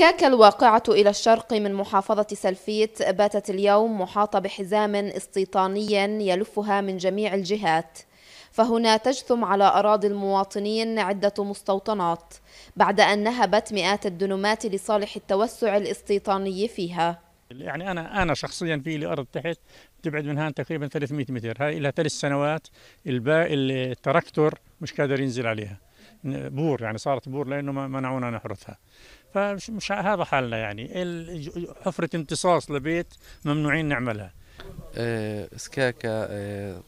كاكا الواقعة إلى الشرق من محافظة سلفيت باتت اليوم محاطة بحزام استيطاني يلفها من جميع الجهات فهنا تجثم على أراضي المواطنين عدة مستوطنات بعد أن نهبت مئات الدنومات لصالح التوسع الاستيطاني فيها يعني أنا أنا شخصيا في لي أرض تحت تبعد من هان تقريبا 300 متر هاي لها ثلاث سنوات الباقي التراكتور مش قادر ينزل عليها بور يعني صارت بور لانه منعونا نحرثها فمش هذا حالنا يعني حفره امتصاص لبيت ممنوعين نعملها آه، سكاكا آه،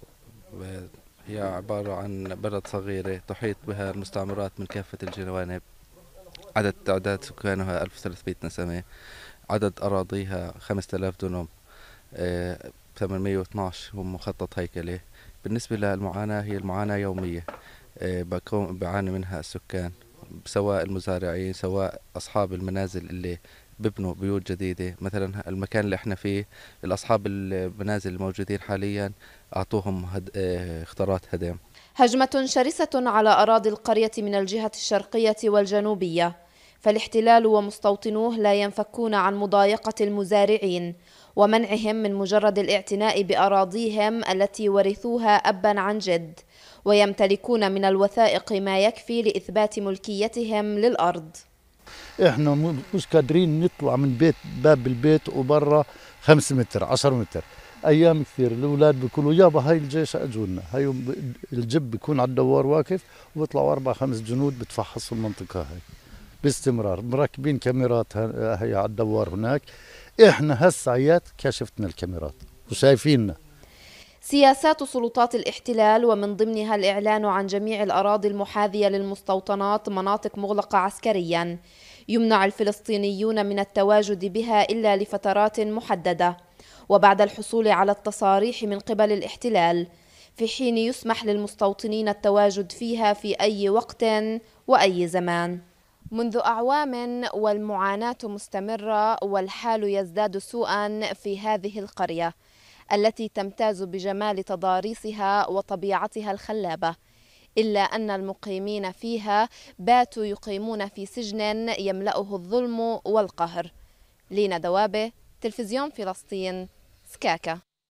هي عبارة عن بلد صغيرة تحيط بها المستعمرات من كافة الجوانب عدد تعداد سكانها 1300 نسمة عدد أراضيها 5000 دونم 812 آه، هم مخطط هيكلة بالنسبة للمعاناة هي المعاناة يومية إيه، بكون بعاني منها السكان سواء المزارعين سواء أصحاب المنازل اللي ببنوا بيوت جديدة مثلا المكان اللي احنا فيه الأصحاب المنازل الموجودين حاليا أعطوهم هد... إيه، اختارات هدم هجمة شرسة على أراضي القرية من الجهة الشرقية والجنوبية فالاحتلال ومستوطنوه لا ينفكون عن مضايقة المزارعين ومنعهم من مجرد الاعتناء بأراضيهم التي ورثوها أبا عن جد ويمتلكون من الوثائق ما يكفي لإثبات ملكيتهم للأرض احنا مش قادرين نطلع من بيت باب البيت وبره 5 متر 10 متر ايام كثير الاولاد بيقولوا يابا هاي الجيش أجونا هاي الجب بيكون على الدوار واقف وبيطلعوا اربع خمس جنود بتفحصوا المنطقه هاي باستمرار مركبين كاميرات هي على الدوار هناك احنا هالساعات كشفتنا الكاميرات وشايفيننا سياسات سلطات الاحتلال ومن ضمنها الإعلان عن جميع الأراضي المحاذية للمستوطنات مناطق مغلقة عسكريا يمنع الفلسطينيون من التواجد بها إلا لفترات محددة وبعد الحصول على التصاريح من قبل الاحتلال في حين يسمح للمستوطنين التواجد فيها في أي وقت وأي زمان منذ أعوام والمعاناة مستمرة والحال يزداد سوءا في هذه القرية التي تمتاز بجمال تضاريسها وطبيعتها الخلابه إلا أن المقيمين فيها باتوا يقيمون في سجن يملأه الظلم والقهر لينا دوابه تلفزيون فلسطين سكاكا